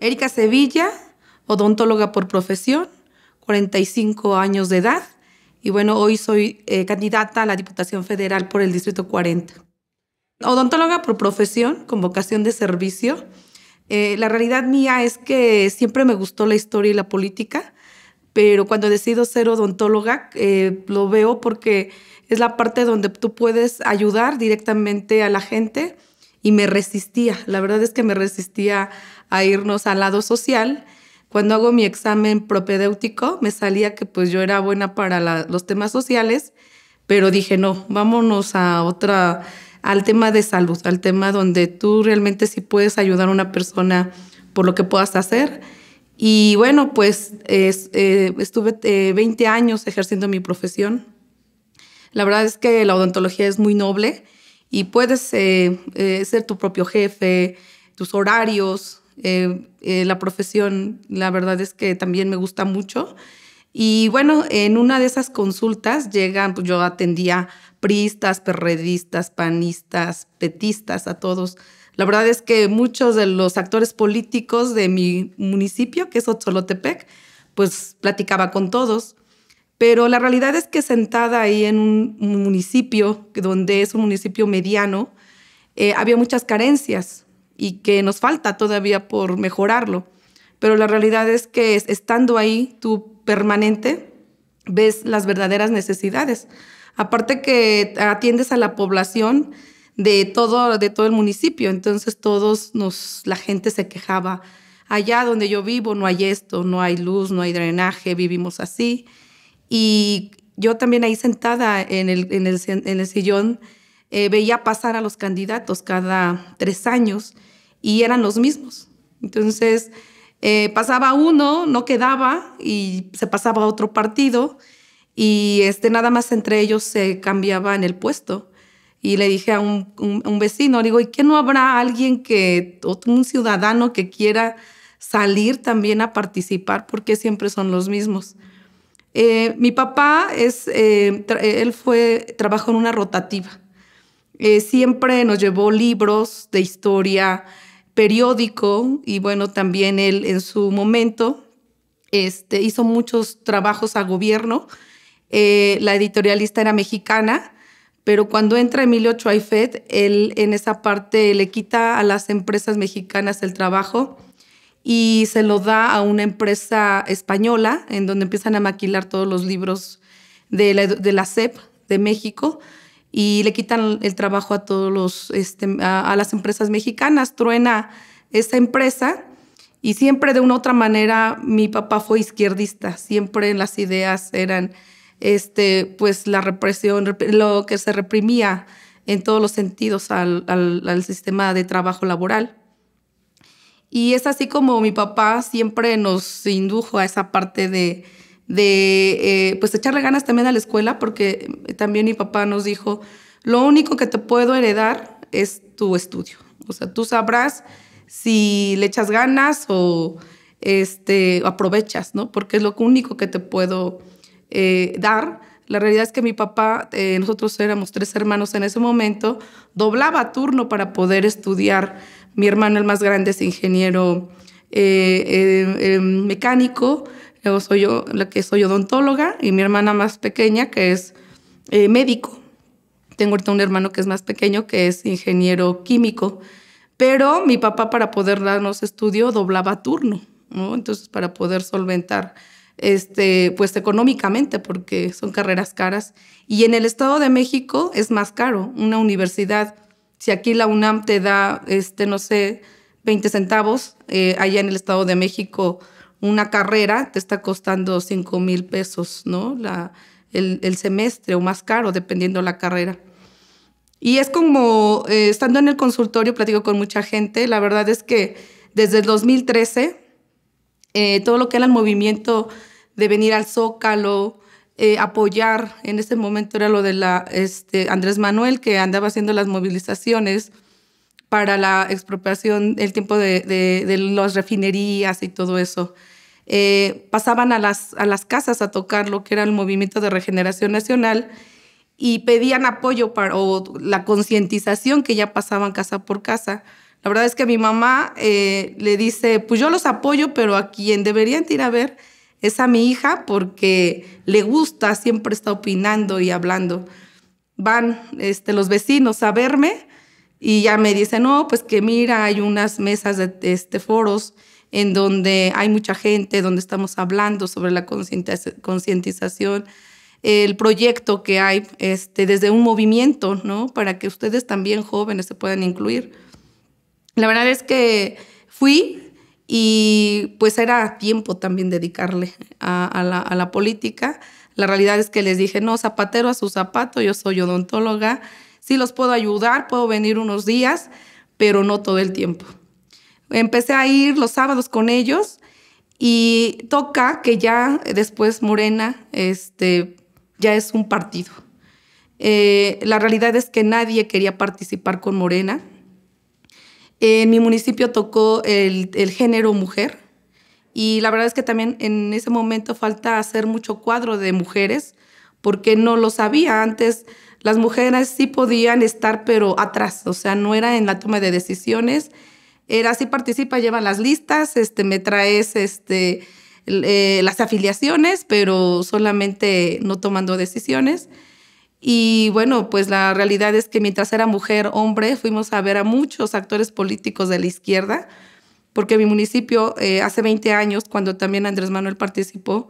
Erika Sevilla, odontóloga por profesión, 45 años de edad. Y bueno, hoy soy eh, candidata a la Diputación Federal por el Distrito 40. Odontóloga por profesión, con vocación de servicio. Eh, la realidad mía es que siempre me gustó la historia y la política, pero cuando decido ser odontóloga eh, lo veo porque es la parte donde tú puedes ayudar directamente a la gente y me resistía, la verdad es que me resistía a irnos al lado social. Cuando hago mi examen propedéutico, me salía que pues yo era buena para los temas sociales, pero dije, no, vámonos a otra, al tema de salud, al tema donde tú realmente sí puedes ayudar a una persona por lo que puedas hacer. Y bueno, pues eh, estuve 20 eh, años ejerciendo mi profesión. La verdad es que la odontología es muy noble y puedes eh, eh, ser tu propio jefe, tus horarios, eh, la profesión, la verdad es que también me gusta mucho. Y bueno, en una de esas consultas llegan, pues yo atendía priistas, perredistas, panistas, petistas, a todos. La verdad es que muchos de los actores políticos de mi municipio, que es Otzolotepec, pues platicaba con todos. Pero la realidad es que sentada ahí en un municipio, donde es un municipio mediano, eh, había muchas carencias y que nos falta todavía por mejorarlo. Pero la realidad es que estando ahí tú permanente, ves las verdaderas necesidades. Aparte que atiendes a la población de todo, de todo el municipio, entonces todos nos, la gente se quejaba. Allá donde yo vivo no hay esto, no hay luz, no hay drenaje, vivimos así. Y yo también ahí sentada en el, sillón eh, veía pasar a los candidatos cada tres años y eran los mismos. Entonces eh, pasaba uno, no quedaba y se pasaba a otro partido y este, nada más entre ellos se cambiaba en el puesto. Y le dije a un, un, vecino, digo, ¿y qué no habrá alguien que, un ciudadano que quiera salir también a participar? Porque siempre son los mismos. Eh, mi papá es, eh, eh, él trabajó en una rotativa. siempre nos llevó libros de historia, periódico y bueno, también él en su momento este, hizo muchos trabajos a gobierno. la editorialista era mexicana, pero cuando entra Emilio Chuaifet, él en esa parte le quita a las empresas mexicanas el trabajo y se lo da a una empresa española en donde empiezan a maquilar todos los libros de la, CEP de México y le quitan el trabajo a todos los este, a, las empresas mexicanas truena esa empresa y siempre de una u otra manera mi papá fue izquierdista siempre las ideas eran este pues la represión lo que se reprimía en todos los sentidos al sistema de trabajo laboral y es así como mi papá siempre nos indujo a esa parte de, eh, pues echarle ganas también a la escuela, porque también mi papá nos dijo, lo único que te puedo heredar es tu estudio. O sea, tú sabrás si le echas ganas o este, aprovechas, ¿no? Porque es lo único que te puedo eh, dar. La realidad es que mi papá, eh, nosotros éramos tres hermanos en ese momento, doblaba turno para poder estudiar mi hermano, el más grande, es ingeniero eh, eh, eh, mecánico. Yo soy yo, la que soy odontóloga. Y mi hermana más pequeña, que es médico. Tengo ahorita un hermano que es más pequeño, que es ingeniero químico. Pero mi papá, para poder darnos estudio, doblaba turno, Entonces, para poder solventar este, pues económicamente, porque son carreras caras. Y en el Estado de México es más caro. Una universidad si aquí la UNAM te da, este, no sé, 20 centavos, eh, allá en el Estado de México una carrera te está costando 5 mil pesos, ¿no? el, semestre o más caro, dependiendo la carrera. Y es como, eh, estando en el consultorio, platico con mucha gente, la verdad es que desde el 2013, eh, todo lo que era el movimiento de venir al Zócalo, eh, apoyar, en ese momento era lo de la, este, Andrés Manuel, que andaba haciendo las movilizaciones para la expropiación, el tiempo de, de, las refinerías y todo eso. Eh, pasaban a las, a las casas a tocar lo que era el movimiento de regeneración nacional y pedían apoyo para, o la concientización que ya pasaban casa por casa. La verdad es que mi mamá eh, le dice, pues yo los apoyo, pero a quien deberían ir a ver es a mi hija porque le gusta, siempre está opinando y hablando. Van este, los vecinos a verme y ya me dicen, no, pues que mira, hay unas mesas de, este, foros en donde hay mucha gente, donde estamos hablando sobre la concientización, el proyecto que hay este, desde un movimiento, ¿no? Para que ustedes también jóvenes se puedan incluir. La verdad es que fui, y pues era tiempo también dedicarle a, la, política. La realidad es que les dije, no, zapatero a su zapato, yo soy odontóloga, sí los puedo ayudar, puedo venir unos días, pero no todo el tiempo. Empecé a ir los sábados con ellos y toca que ya después Morena este, ya es un partido. Eh, la realidad es que nadie quería participar con Morena, en mi municipio tocó el, género mujer y la verdad es que también en ese momento falta hacer mucho cuadro de mujeres porque no lo sabía antes. Las mujeres sí podían estar, pero atrás, o sea, no era en la toma de decisiones, era sí participa, lleva las listas, este, me traes este, eh, las afiliaciones, pero solamente no tomando decisiones. Y bueno, pues la realidad es que mientras era mujer, hombre, fuimos a ver a muchos actores políticos de la izquierda, porque mi municipio eh, hace 20 años, cuando también Andrés Manuel participó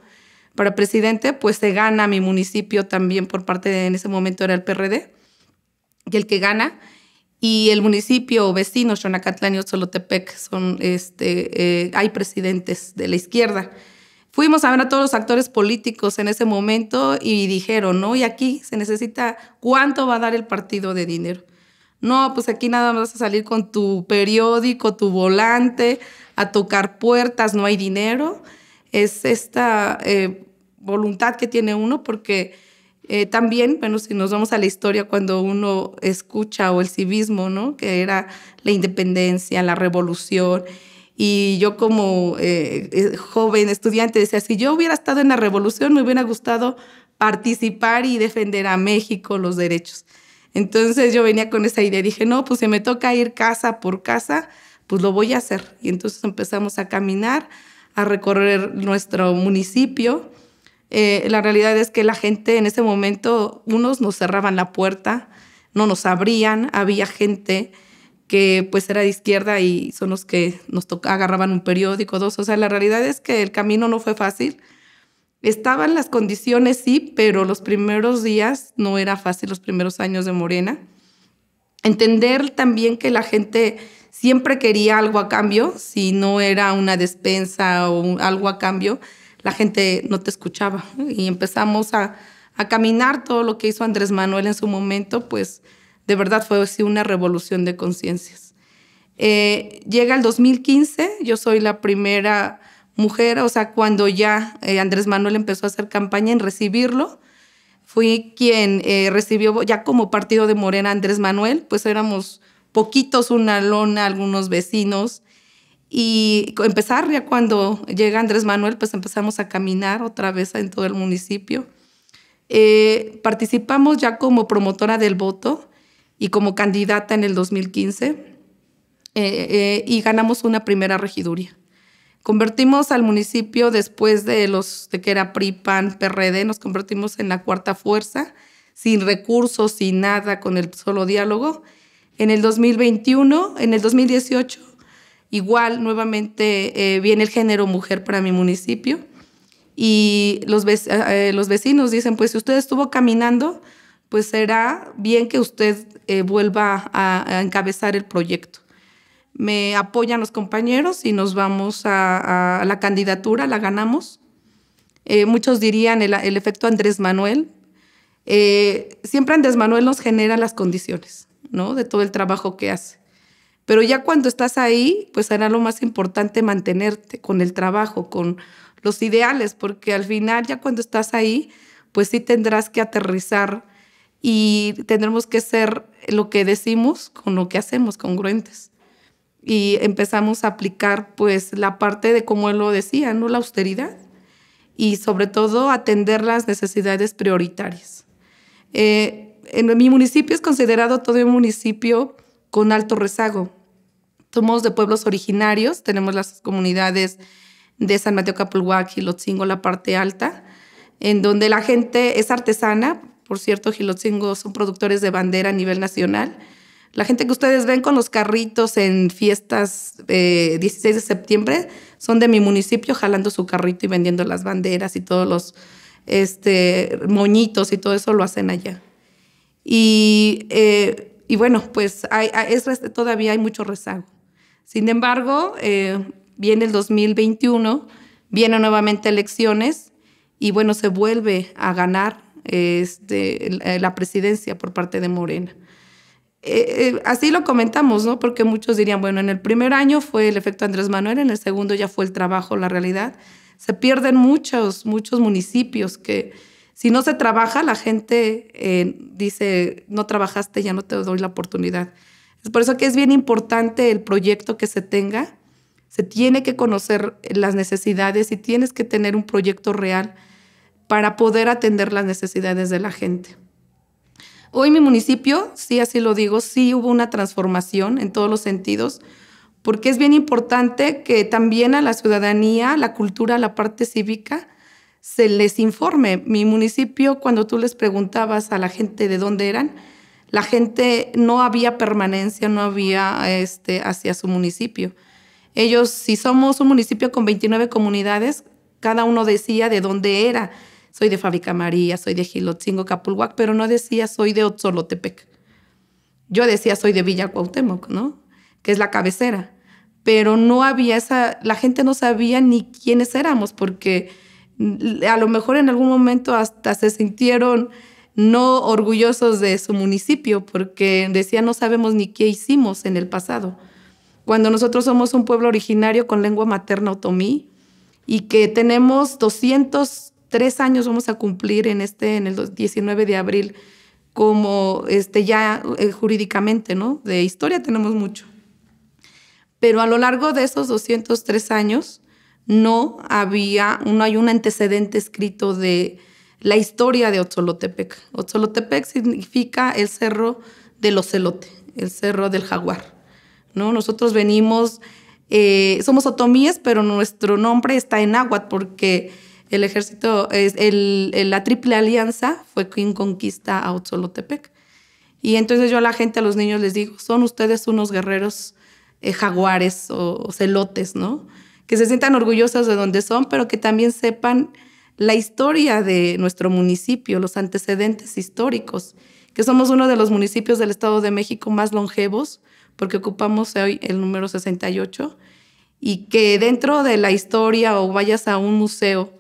para presidente, pues se gana mi municipio también por parte de, en ese momento era el PRD, y el que gana, y el municipio vecino, Xonacatlán y Otzolotepec, son, este, eh, hay presidentes de la izquierda. Fuimos a ver a todos los actores políticos en ese momento y dijeron, ¿no? Y aquí se necesita cuánto va a dar el partido de dinero. No, pues aquí nada más vas a salir con tu periódico, tu volante, a tocar puertas, no hay dinero. Es esta eh, voluntad que tiene uno porque eh, también, bueno, si nos vamos a la historia cuando uno escucha o el civismo, ¿no? Que era la independencia, la revolución y yo como eh, eh, joven estudiante decía, si yo hubiera estado en la revolución, me hubiera gustado participar y defender a México los derechos. Entonces yo venía con esa idea, dije, no, pues si me toca ir casa por casa, pues lo voy a hacer. Y entonces empezamos a caminar, a recorrer nuestro municipio. Eh, la realidad es que la gente en ese momento, unos nos cerraban la puerta, no nos abrían, había gente que pues era de izquierda y son los que nos agarraban un periódico, dos. O sea, la realidad es que el camino no fue fácil. Estaban las condiciones, sí, pero los primeros días no era fácil, los primeros años de Morena. Entender también que la gente siempre quería algo a cambio, si no era una despensa o algo a cambio, la gente no te escuchaba. Y empezamos a, a caminar todo lo que hizo Andrés Manuel en su momento, pues de verdad fue así una revolución de conciencias. Eh, llega el 2015, yo soy la primera mujer, o sea, cuando ya eh, Andrés Manuel empezó a hacer campaña en recibirlo, fui quien eh, recibió, ya como partido de Morena Andrés Manuel, pues éramos poquitos, una lona, algunos vecinos, y empezar ya cuando llega Andrés Manuel, pues empezamos a caminar otra vez en todo el municipio. participamos ya como promotora del voto y como candidata en el 2015 eh, eh, y ganamos una primera regiduría. Convertimos al municipio después de los de que era PRI, PAN, PRD, nos convertimos en la cuarta fuerza, sin recursos, sin nada, con el solo diálogo. En el 2021, en el 2018, igual nuevamente eh, viene el género mujer para mi municipio y los, los vecinos dicen, pues si usted estuvo caminando, pues será bien que usted eh, vuelva a, encabezar el proyecto. Me apoyan los compañeros y nos vamos a, la candidatura, la ganamos. Eh, muchos dirían el, efecto Andrés Manuel. Eh, siempre Andrés Manuel nos genera las condiciones, ¿no? De todo el trabajo que hace. Pero ya cuando estás ahí, pues será lo más importante mantenerte con el trabajo, con los ideales, porque al final ya cuando estás ahí, pues sí tendrás que aterrizar y tendremos que ser lo que decimos con lo que hacemos, congruentes. Y empezamos a aplicar pues la parte de como él lo decía, ¿no? La austeridad y sobre todo atender las necesidades prioritarias. Eh, en mi municipio es considerado todo un municipio con alto rezago. Somos de pueblos originarios, tenemos las comunidades de San Mateo Capulhuac y Lotzingo, la parte alta, en donde la gente es artesana, por cierto, Gilotzingo son productores de bandera a nivel nacional. La gente que ustedes ven con los carritos en fiestas 16 eh, de septiembre son de mi municipio jalando su carrito y vendiendo las banderas y todos los este, moñitos y todo eso lo hacen allá. Y, eh, y bueno, pues todavía hay mucho rezago. Sin embargo, eh, viene el 2021, vienen nuevamente elecciones y bueno, se vuelve a ganar este, eh, la presidencia por parte de Morena. Eh, eh, así lo comentamos, ¿no? Porque muchos dirían, bueno, en el primer año fue el efecto Andrés Manuel, en el segundo ya fue el trabajo, la realidad. Se pierden muchos, muchos municipios que si no se trabaja, la gente dice, no trabajaste, ya no te doy la oportunidad. por eso que es bien importante el proyecto que se tenga. Se tiene que conocer las necesidades y tienes que tener un proyecto real para poder atender las necesidades de la gente. Hoy mi municipio, sí así lo digo, sí hubo una transformación en todos los sentidos, porque es bien importante que también a la ciudadanía, la cultura, la parte cívica, se les informe. Mi municipio, cuando tú les preguntabas a la gente de dónde eran, la gente no había permanencia, no había este, hacia su municipio. Ellos, si somos un municipio con 29 comunidades, cada uno decía de dónde era soy de Fábrica María, soy de Gilotzingo, Capulhuac, pero no decía soy de Otzolotepec. Yo decía soy de Villa Cuauhtémoc, ¿no? Que es la cabecera. Pero no había esa, la gente no sabía ni quiénes éramos, porque a lo mejor en algún momento hasta se sintieron no orgullosos de su municipio, porque decía no sabemos ni qué hicimos en el pasado. Cuando nosotros somos un pueblo originario con lengua materna otomí y que tenemos 200 tres años vamos a cumplir en este, en el 19 de abril, como este, ya eh, jurídicamente, ¿no? De historia tenemos mucho. Pero a lo largo de esos 203 años no había, no hay un antecedente escrito de la historia de Otzolotepec. Otzolotepec significa el cerro del ocelote, el cerro del jaguar, ¿no? Nosotros venimos, eh, somos otomíes, pero nuestro nombre está en agua porque el ejército, el, la Triple Alianza fue quien conquista a Otzolotepec. Y entonces yo a la gente, a los niños les digo, son ustedes unos guerreros eh, jaguares o, o, celotes, ¿no? Que se sientan orgullosos de donde son, pero que también sepan la historia de nuestro municipio, los antecedentes históricos, que somos uno de los municipios del Estado de México más longevos, porque ocupamos hoy el número 68, y que dentro de la historia o vayas a un museo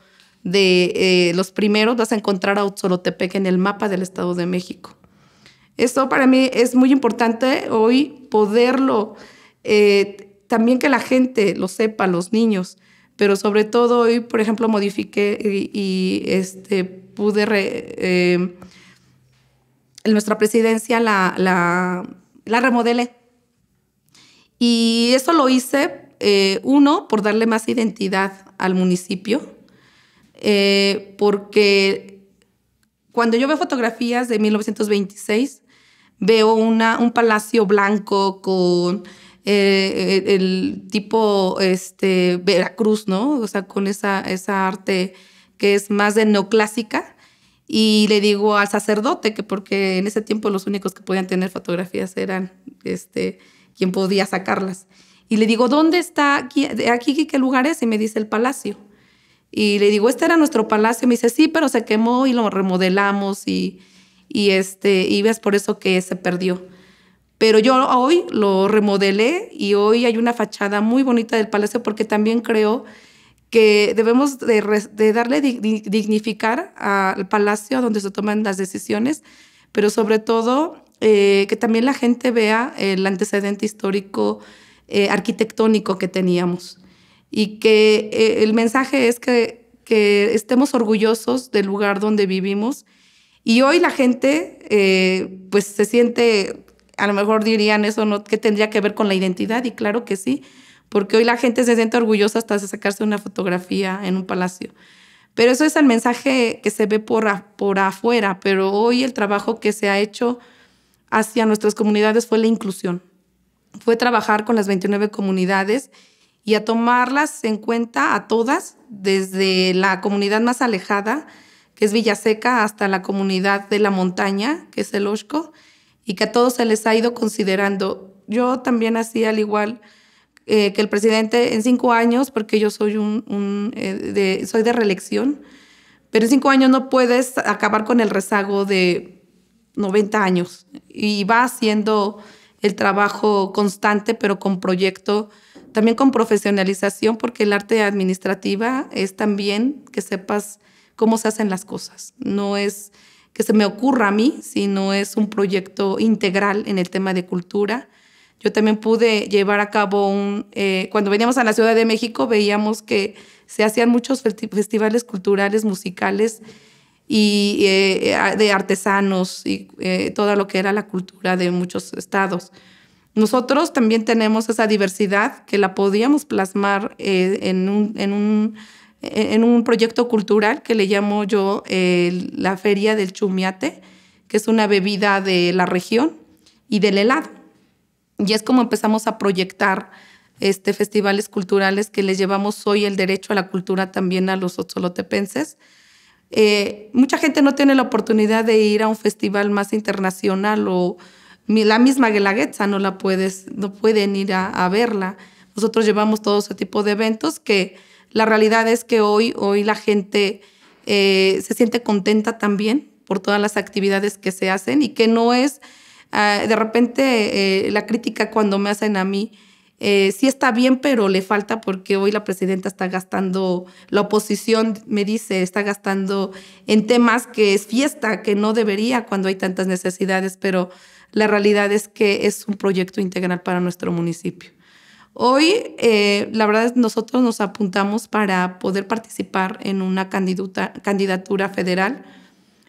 de eh, los primeros, vas a encontrar a Utsolotepec en el mapa del Estado de México. Esto para mí es muy importante hoy poderlo, eh, también que la gente lo sepa, los niños, pero sobre todo hoy, por ejemplo, modifiqué y, este, pude... en eh, nuestra presidencia la, la, remodelé. Y eso lo hice, uno, por darle más identidad al municipio, eh, porque cuando yo veo fotografías de 1926, veo una, un palacio blanco con eh, eh, el tipo este, Veracruz, ¿no? O sea, con esa, esa arte que es más de neoclásica. Y le digo al sacerdote que porque en ese tiempo los únicos que podían tener fotografías eran este, quien podía sacarlas. Y le digo, ¿dónde está? ¿Aquí, aquí qué lugar es? Y me dice el palacio. Y le digo, este era nuestro palacio. Me dice, sí, pero se quemó y lo remodelamos y, y este, y ves por eso que se perdió. Pero yo hoy lo remodelé y hoy hay una fachada muy bonita del palacio porque también creo que debemos de, darle dignificar al palacio donde se toman las decisiones, pero sobre todo eh, que también la gente vea el antecedente histórico eh, arquitectónico que teníamos y que eh, el mensaje es que, que, estemos orgullosos del lugar donde vivimos. Y hoy la gente eh, pues se siente, a lo mejor dirían eso, ¿no? ¿Qué tendría que ver con la identidad? Y claro que sí, porque hoy la gente se siente orgullosa hasta de sacarse una fotografía en un palacio. Pero eso es el mensaje que se ve por, por afuera, pero hoy el trabajo que se ha hecho hacia nuestras comunidades fue la inclusión. Fue trabajar con las 29 comunidades y a tomarlas en cuenta a todas, desde la comunidad más alejada, que es Villaseca, hasta la comunidad de la montaña, que es el Oshco, y que a todos se les ha ido considerando. Yo también así, al igual eh, que el presidente, en cinco años, porque yo soy, un, eh, de, soy de reelección, pero en cinco años no puedes acabar con el rezago de 90 años. Y va haciendo el trabajo constante, pero con proyecto también con profesionalización, porque el arte administrativa es también que sepas cómo se hacen las cosas. No es que se me ocurra a mí, sino es un proyecto integral en el tema de cultura. Yo también pude llevar a cabo un, eh, cuando veníamos a la Ciudad de México veíamos que se hacían muchos festivales culturales, musicales y eh, de artesanos y eh, todo lo que era la cultura de muchos estados. Nosotros también tenemos esa diversidad que la podíamos plasmar eh, en, un, en, un, en, un, proyecto cultural que le llamo yo eh, la Feria del Chumiate, que es una bebida de la región y del helado. Y es como empezamos a proyectar este, festivales culturales que les llevamos hoy el derecho a la cultura también a los otzolotepenses. Eh, mucha gente no tiene la oportunidad de ir a un festival más internacional o, la misma Guelaguetza no la puedes, no pueden ir a, verla. Nosotros llevamos todo ese tipo de eventos que la realidad es que hoy, hoy la gente eh, se siente contenta también por todas las actividades que se hacen y que no es ah, de repente eh, la crítica cuando me hacen a mí. Eh, sí está bien, pero le falta porque hoy la presidenta está gastando, la oposición me dice, está gastando en temas que es fiesta, que no debería cuando hay tantas necesidades, pero la realidad es que es un proyecto integral para nuestro municipio. Hoy, eh, la verdad, es nosotros nos apuntamos para poder participar en una candidatura federal.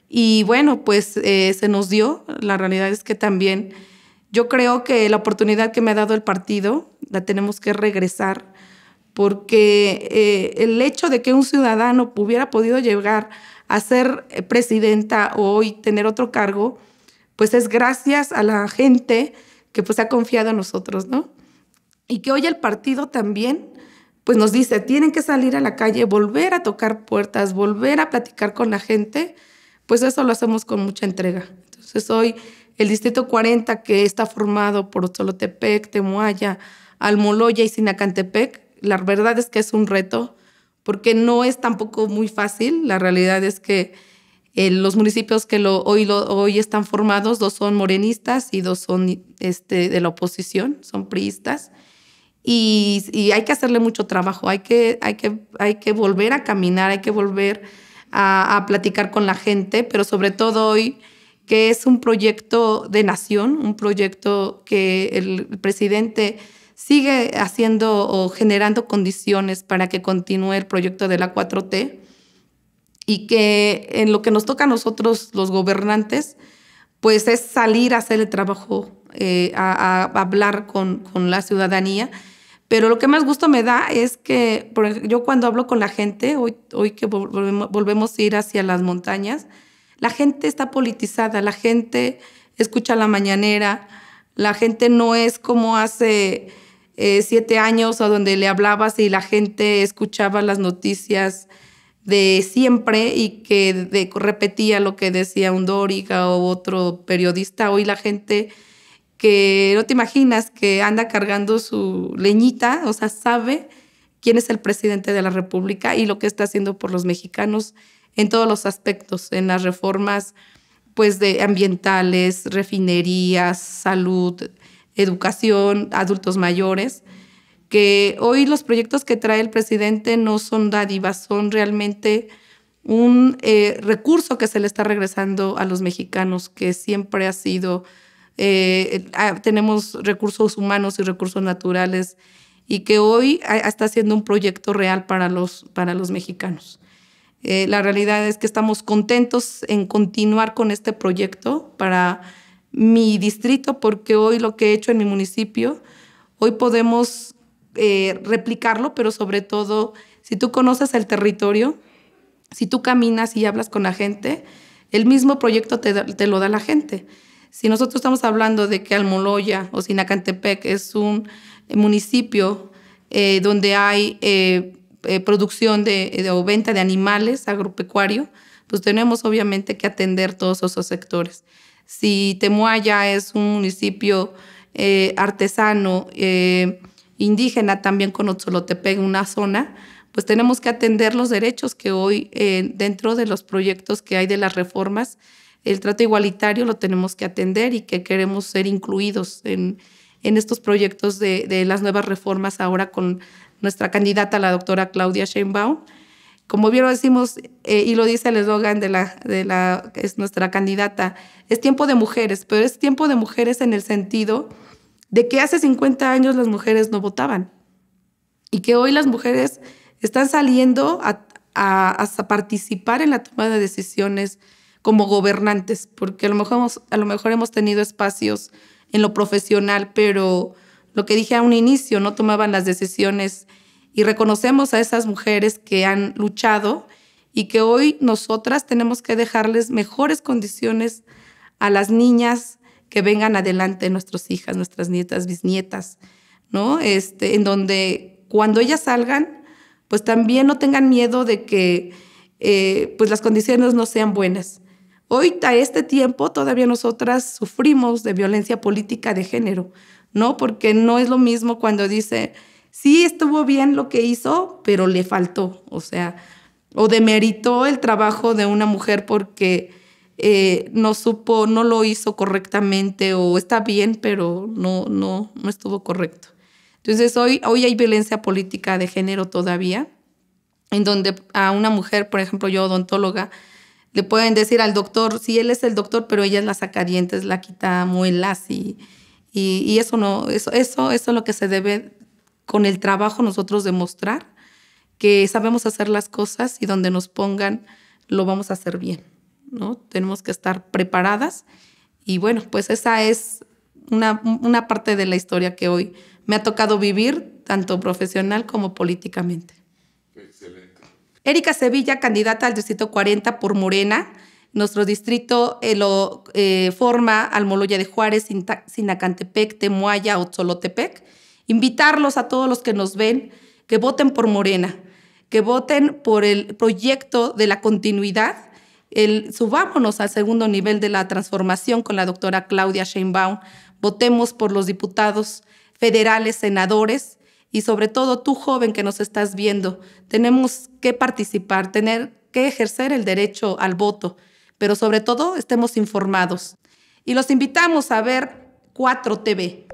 Y bueno, pues eh, se nos dio. La realidad es que también yo creo que la oportunidad que me ha dado el partido la tenemos que regresar, porque eh, el hecho de que un ciudadano hubiera podido llegar a ser presidenta o hoy tener otro cargo, pues es gracias a la gente que pues ha confiado en nosotros, ¿no? Y que hoy el partido también pues nos dice, tienen que salir a la calle, volver a tocar puertas, volver a platicar con la gente, pues eso lo hacemos con mucha entrega. Entonces hoy el Distrito 40, que está formado por Solotepec, Temoaya, Almoloya y Sinacantepec, la verdad es que es un reto, porque no es tampoco muy fácil, la realidad es que eh, los municipios que hoy, hoy están formados, dos son morenistas y dos son este, de la oposición, son priistas. Y, hay que hacerle mucho trabajo, hay que, hay, que, hay que volver a caminar, hay que volver a platicar con la gente, pero sobre todo hoy que es un proyecto de nación, un proyecto que el presidente sigue haciendo o generando condiciones para que continúe el proyecto de la 4T y que en lo que nos toca a nosotros los gobernantes, pues es salir a hacer el trabajo, eh, a, hablar con, con, la ciudadanía. Pero lo que más gusto me da es que yo cuando hablo con la gente, hoy, hoy que volvemos, a ir hacia las montañas, la gente está politizada, la gente escucha la mañanera, la gente no es como hace eh, siete años a donde le hablabas y la gente escuchaba las noticias de siempre y que repetía lo que decía un Dóriga o otro periodista. Hoy la gente que no te imaginas que anda cargando su leñita, o sea, sabe quién es el presidente de la República y lo que está haciendo por los mexicanos en todos los aspectos, en las reformas pues de ambientales, refinerías, salud, educación, adultos mayores que hoy los proyectos que trae el presidente no son dádivas, son realmente un eh, recurso que se le está regresando a los mexicanos, que siempre ha sido, eh, ah, tenemos recursos humanos y recursos naturales, y que hoy ah, está siendo un proyecto real para los, para los mexicanos. Eh, la realidad es que estamos contentos en continuar con este proyecto para mi distrito, porque hoy lo que he hecho en mi municipio, hoy podemos eh, replicarlo, pero sobre todo, si tú conoces el territorio, si tú caminas y hablas con la gente, el mismo proyecto te, lo da la gente. Si nosotros estamos hablando de que Almoloya o Sinacantepec es un municipio eh, donde hay eh, producción de, o venta de animales agropecuario, pues tenemos obviamente que atender todos esos sectores. Si Temuaya es un municipio artesano, indígena también con Otzolotepec, una zona, pues tenemos que atender los derechos que hoy eh, dentro de los proyectos que hay de las reformas, el trato igualitario lo tenemos que atender y que queremos ser incluidos en, en estos proyectos de, de, las nuevas reformas ahora con nuestra candidata, la doctora Claudia Sheinbaum. Como bien lo decimos eh, y lo dice el eslogan de la, de la, es nuestra candidata, es tiempo de mujeres, pero es tiempo de mujeres en el sentido de que hace 50 años las mujeres no votaban y que hoy las mujeres están saliendo a, participar en la toma de decisiones como gobernantes, porque a lo, mejor a lo mejor hemos tenido espacios en lo profesional, pero lo que dije a un inicio, no tomaban las decisiones y reconocemos a esas mujeres que han luchado y que hoy nosotras tenemos que dejarles mejores condiciones a las niñas, que vengan adelante nuestras hijas, nuestras nietas, bisnietas, ¿no? Este, en donde cuando ellas salgan, pues también no tengan miedo de que eh, pues las condiciones no sean buenas. Hoy a este tiempo todavía nosotras sufrimos de violencia política de género, ¿no? Porque no es lo mismo cuando dice, sí estuvo bien lo que hizo, pero le faltó, o sea, o demeritó el trabajo de una mujer porque eh, no supo, no lo hizo correctamente o está bien, pero no, no, no estuvo correcto. Entonces hoy, hoy hay violencia política de género todavía, en donde a una mujer, por ejemplo, yo odontóloga, le pueden decir al doctor, si sí, él es el doctor, pero ella es la dientes, la quita muelas y, y, eso no, eso, eso es lo que se debe con el trabajo nosotros demostrar que sabemos hacer las cosas y donde nos pongan lo vamos a hacer bien. ¿no? Tenemos que estar preparadas. Y bueno, pues esa es una, una parte de la historia que hoy me ha tocado vivir, tanto profesional como políticamente. Erika Sevilla, candidata al Distrito 40 por Morena. Nuestro distrito eh, lo eh, forma Almoloya de Juárez, Sinacantepec, Temuaya, Otzolotepec. Invitarlos a todos los que nos ven que voten por Morena, que voten por el proyecto de la continuidad subámonos al segundo nivel de la transformación con la doctora Claudia Sheinbaum, votemos por los diputados federales, senadores y sobre todo tú joven que nos estás viendo, tenemos que participar, tener que ejercer el derecho al voto, pero sobre todo estemos informados. Y los invitamos a ver 4TV,